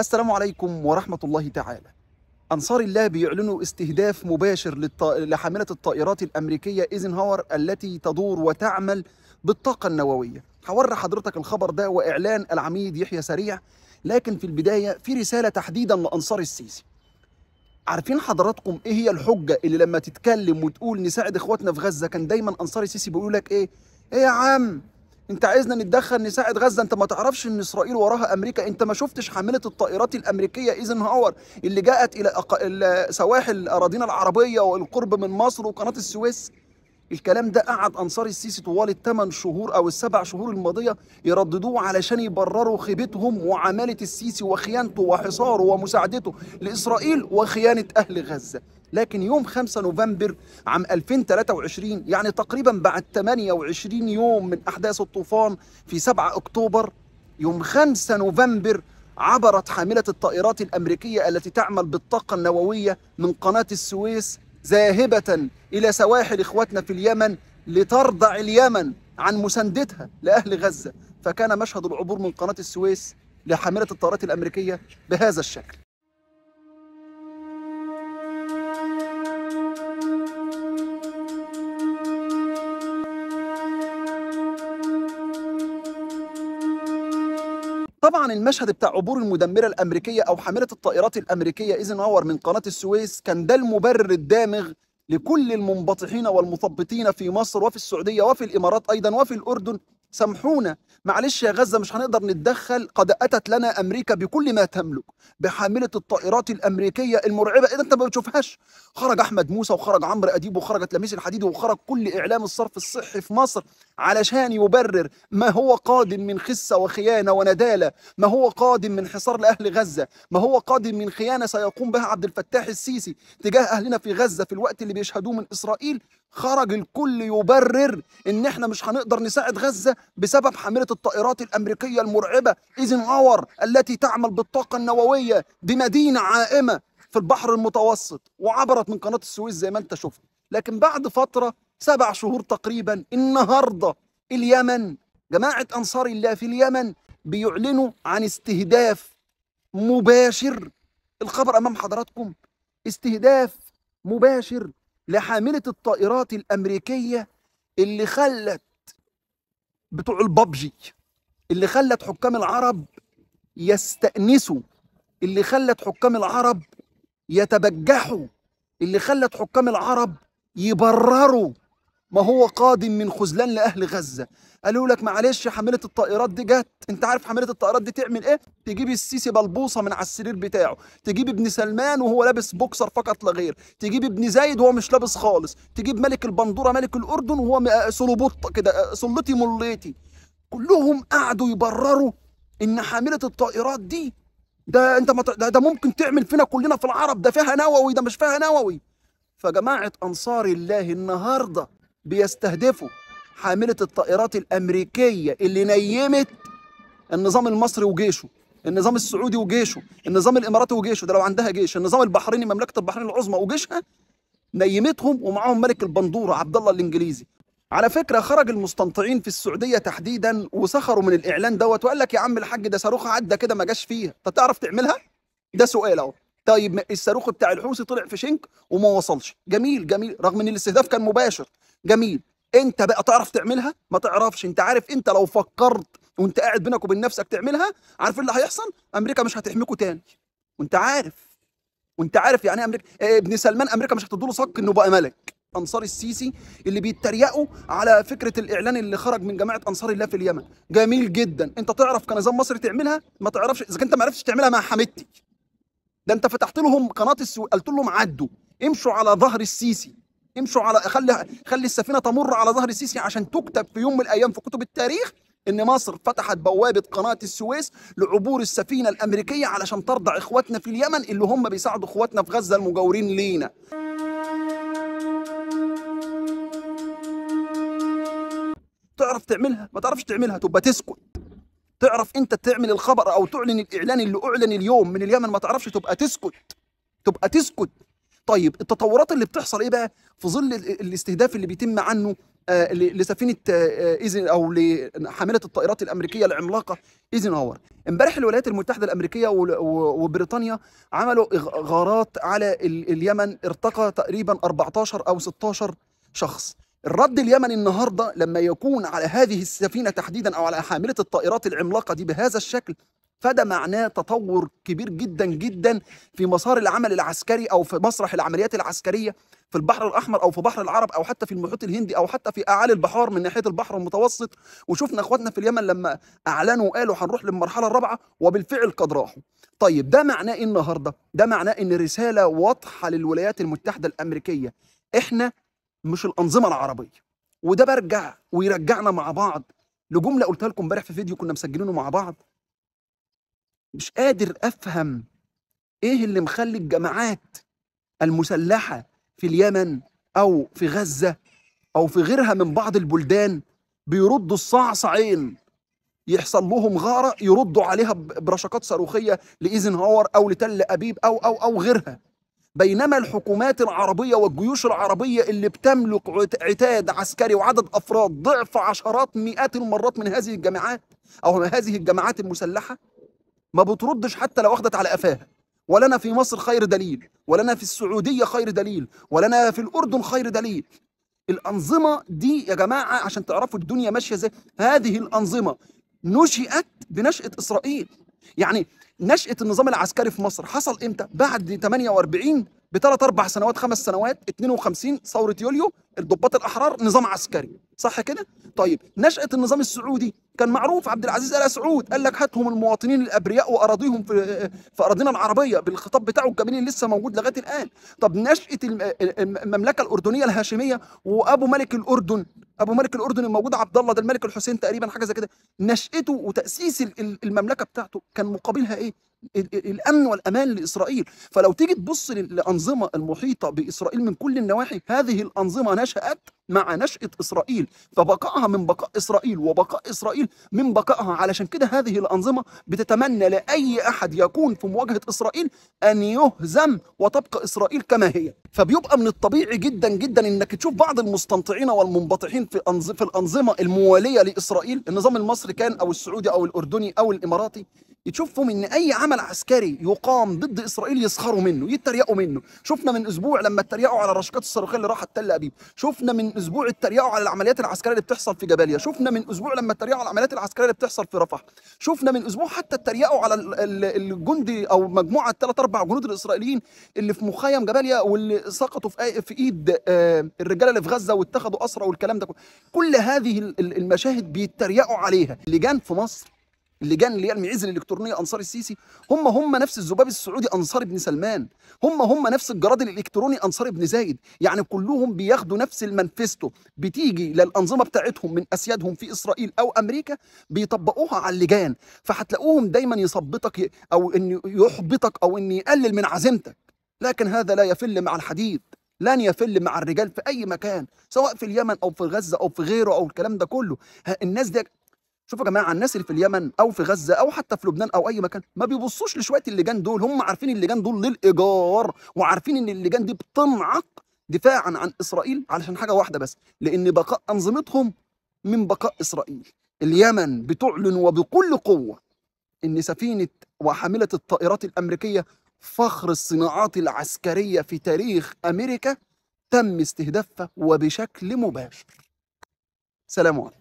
السلام عليكم ورحمة الله تعالى أنصار الله بيعلنوا استهداف مباشر للط... لحاملة الطائرات الأمريكية إيزنهاور التي تدور وتعمل بالطاقة النووية حور حضرتك الخبر ده وإعلان العميد يحيى سريع لكن في البداية في رسالة تحديدا لأنصار السيسي عارفين حضراتكم ايه هي الحجه اللي لما تتكلم وتقول نساعد اخواتنا في غزه كان دايما انصار السيسي بيقولك لك ايه ايه يا عم انت عايزنا نتدخل نساعد غزه انت ما تعرفش ان اسرائيل وراها امريكا انت ما شفتش حامله الطائرات الامريكيه ايزن هاور اللي جاءت الى سواحل اراضينا العربيه والقرب من مصر وقناه السويس الكلام ده قعد انصار السيسي طوال الثمان شهور او السبع شهور الماضيه يرددوه علشان يبرروا خيبتهم وعماله السيسي وخيانته وحصاره ومساعدته لاسرائيل وخيانه اهل غزه لكن يوم 5 نوفمبر عام 2023 يعني تقريبا بعد 28 يوم من احداث الطوفان في 7 اكتوبر يوم 5 نوفمبر عبرت حامله الطائرات الامريكيه التي تعمل بالطاقه النوويه من قناه السويس ذاهبة إلى سواحل إخواتنا في اليمن لترضع اليمن عن مساندتها لأهل غزة فكان مشهد العبور من قناة السويس لحاملة الطائرات الأمريكية بهذا الشكل طبعا المشهد بتاع عبور المدمره الامريكيه او حامله الطائرات الامريكيه ايزنهاور من قناه السويس كان ده المبرر الدامغ لكل المنبطحين والمثبطين في مصر وفي السعوديه وفي الامارات ايضا وفي الاردن سامحونا معلش يا غزة مش هنقدر نتدخل قد أتت لنا أمريكا بكل ما تملك بحاملة الطائرات الأمريكية المرعبة إذا أنت ما بتشوفهاش خرج أحمد موسى وخرج عمرو أديب وخرجت لميس الحديد وخرج كل إعلام الصرف الصحي في مصر علشان يبرر ما هو قادم من خسة وخيانة وندالة ما هو قادم من حصار لأهل غزة ما هو قادم من خيانة سيقوم بها عبد الفتاح السيسي تجاه أهلنا في غزة في الوقت اللي بيشهدوه من إسرائيل خرج الكل يبرر ان احنا مش هنقدر نساعد غزه بسبب حاملة الطائرات الأمريكية المرعبة إيزن اور التي تعمل بالطاقة النووية بمدينة عائمة في البحر المتوسط وعبرت من قناة السويس زي ما أنت شفت لكن بعد فترة سبع شهور تقريبا النهاردة اليمن جماعة أنصار الله في اليمن بيعلنوا عن استهداف مباشر الخبر أمام حضراتكم استهداف مباشر لحاملة الطائرات الأمريكية اللي خلت بتوع الببجي اللي خلت حكام العرب يستأنسوا اللي خلت حكام العرب يتبجحوا اللي خلت حكام العرب يبرروا ما هو قادم من خذلان لاهل غزه قالوا لك معلش حمله الطائرات دي جت انت عارف حمله الطائرات دي تعمل ايه تجيب السيسي بلبوصه من على السرير بتاعه تجيب ابن سلمان وهو لابس بوكسر فقط لا غير تجيب ابن زايد وهو مش لابس خالص تجيب ملك البندوره ملك الاردن وهو آه، سلبطه كده آه، سلطي مليتي كلهم قعدوا يبرروا ان حامله الطائرات دي ده انت ما ده, ده ممكن تعمل فينا كلنا في العرب ده فيها نووي ده مش فيها نووي فجماعه انصار الله النهارده بيستهدفوا حاملة الطائرات الأمريكية اللي نيمت النظام المصري وجيشه النظام السعودي وجيشه النظام الإماراتي وجيشه ده لو عندها جيش النظام البحريني مملكة البحرين العظمى وجيشها نيمتهم ومعاهم ملك البندورة عبد الله الإنجليزي على فكرة خرج المستنطعين في السعودية تحديدا وسخروا من الإعلان دوت وقال لك يا عم الحاج ده صاروخ عدى كده ما جاش فيها أنت تعرف تعملها؟ ده سؤال أهو طيب الصاروخ بتاع الحوثي طلع في شنك وما وصلش جميل جميل رغم ان الاستهداف كان مباشر جميل انت بقى تعرف تعملها ما تعرفش انت عارف انت لو فكرت وانت قاعد بينك وبين نفسك تعملها عارف إيه اللي هيحصل امريكا مش هتحميكوا تاني وانت عارف وانت عارف يعني ايه امريكا آه، ابن سلمان امريكا مش هتدوله صك انه بقى ملك انصار السيسي اللي بيتريقوا على فكره الاعلان اللي خرج من جماعه انصار الله في اليمن جميل جدا انت تعرف كنظام مصري تعملها ما تعرفش اذا كنت ما عرفتش تعملها مع حميدتي ده انت فتحت لهم قناه السويس قلت لهم عدوا امشوا على ظهر السيسي امشوا على خلي خلي السفينه تمر على ظهر السيسي عشان تكتب في يوم من الايام في كتب التاريخ ان مصر فتحت بوابه قناه السويس لعبور السفينه الامريكيه علشان ترضع اخواتنا في اليمن اللي هم بيساعدوا اخواتنا في غزه المجاورين لينا تعرف تعملها ما تعرفش تعملها تبقى تسكت تعرف انت تعمل الخبر او تعلن الاعلان اللي اعلن اليوم من اليمن ما تعرفش تبقى تسكت تبقى تسكت طيب التطورات اللي بتحصل ايه بقى في ظل الاستهداف اللي بيتم عنه آه، لسفينه آه، آه، ايزن او لحامله الطائرات الامريكيه العملاقه ايزن اور امبارح الولايات المتحده الامريكيه وبريطانيا عملوا غارات على اليمن ارتقى تقريبا 14 او 16 شخص الرد اليمني النهارده لما يكون على هذه السفينه تحديدا او على حامله الطائرات العملاقه دي بهذا الشكل فده معناه تطور كبير جدا جدا في مسار العمل العسكري او في مسرح العمليات العسكريه في البحر الاحمر او في بحر العرب او حتى في المحيط الهندي او حتى في اعالي البحار من ناحيه البحر المتوسط وشفنا اخواتنا في اليمن لما اعلنوا وقالوا هنروح للمرحله الرابعه وبالفعل قد راحوا طيب ده معناه ايه النهارده ده معناه ان رساله واضحه للولايات المتحده الامريكيه احنا مش الانظمه العربيه وده برجع ويرجعنا مع بعض لجمله قلتها لكم امبارح في فيديو كنا مسجلينه مع بعض مش قادر افهم ايه اللي مخلي الجماعات المسلحه في اليمن او في غزه او في غيرها من بعض البلدان بيردوا الصعصعين يحصل لهم غاره يردوا عليها برشقات صاروخيه لايزنهاور او لتل ابيب او او او غيرها بينما الحكومات العربيه والجيوش العربيه اللي بتملك عتاد عسكري وعدد افراد ضعف عشرات مئات المرات من هذه الجماعات او هذه الجماعات المسلحه ما بتردش حتى لو اخدت على قفاها ولنا في مصر خير دليل ولنا في السعوديه خير دليل ولنا في الاردن خير دليل الانظمه دي يا جماعه عشان تعرفوا الدنيا ماشيه ازاي هذه الانظمه نشئت بنشاه اسرائيل يعني نشاه النظام العسكري في مصر حصل امتى بعد 48 بثلاث اربع سنوات خمس سنوات 52 ثوره يوليو الضباط الاحرار نظام عسكري صح كده طيب نشاه النظام السعودي كان معروف عبد العزيز ال سعود قال لك هاتهم المواطنين الابرياء واراضيهم في في اراضينا العربيه بالخطاب بتاعه الجميل اللي لسه موجود لغايه الان طب نشاه المملكه الاردنيه الهاشميه وابو ملك الاردن ابو ملك الاردن الموجود عبد الله ده الملك الحسين تقريبا حاجه زي كده نشاته وتاسيس المملكه بتاعته كان مقابلها ايه الامن والامان لاسرائيل فلو تيجي تبص للانظمه المحيطه باسرائيل من كل النواحي هذه الانظمه نشات مع نشأة إسرائيل فبقائها من بقاء إسرائيل وبقاء إسرائيل من بقائها علشان كده هذه الأنظمة بتتمنى لأي أحد يكون في مواجهة إسرائيل أن يهزم وتبقى إسرائيل كما هي فبيبقى من الطبيعي جدا جدا إنك تشوف بعض المستنطعين والمنبطحين في في الأنظمة الموالية لإسرائيل النظام المصري كان أو السعودي أو الأردني أو الإماراتي تشوفهم ان اي عمل عسكري يقام ضد اسرائيل يسخروا منه يتريقوا منه شفنا من اسبوع لما اتريقوا على الرشقات الصاروخيه اللي راحت تل ابيب شفنا من اسبوع اتريقوا على العمليات العسكريه اللي بتحصل في جباليا شفنا من اسبوع لما اتريقوا على العمليات العسكريه اللي بتحصل في رفح شفنا من اسبوع حتى اتريقوا على الجندي او مجموعه ثلاث اربع جنود الاسرائيليين اللي في مخيم جباليا واللي سقطوا في في ايد آه، الرجاله اللي في غزه واتخذوا اسرى والكلام ده كل هذه المشاهد بيتريقوا عليها جان في مصر لجان ريال معز الالكترونيه انصار السيسي هم هم نفس الذباب السعودي انصار ابن سلمان هم هم نفس الجراد الالكتروني انصار ابن زايد يعني كلهم بياخدوا نفس المانفيستو بتيجي للانظمه بتاعتهم من اسيادهم في اسرائيل او امريكا بيطبقوها على اللجان فهتلاقوهم دايما يثبطك او ان يحبطك او ان يقلل من عزيمتك لكن هذا لا يفل مع الحديد لن يفل مع الرجال في اي مكان سواء في اليمن او في غزه او في غيره او الكلام ده كله الناس دي شوفوا يا جماعه الناس اللي في اليمن او في غزه او حتى في لبنان او اي مكان ما بيبصوش لشويه اللجان دول هم عارفين اللجان دول للايجار وعارفين ان اللجان دي بتنعق دفاعا عن اسرائيل علشان حاجه واحده بس لان بقاء انظمتهم من بقاء اسرائيل اليمن بتعلن وبكل قوه ان سفينه وحامله الطائرات الامريكيه فخر الصناعات العسكريه في تاريخ امريكا تم استهدافها وبشكل مباشر سلام عليكم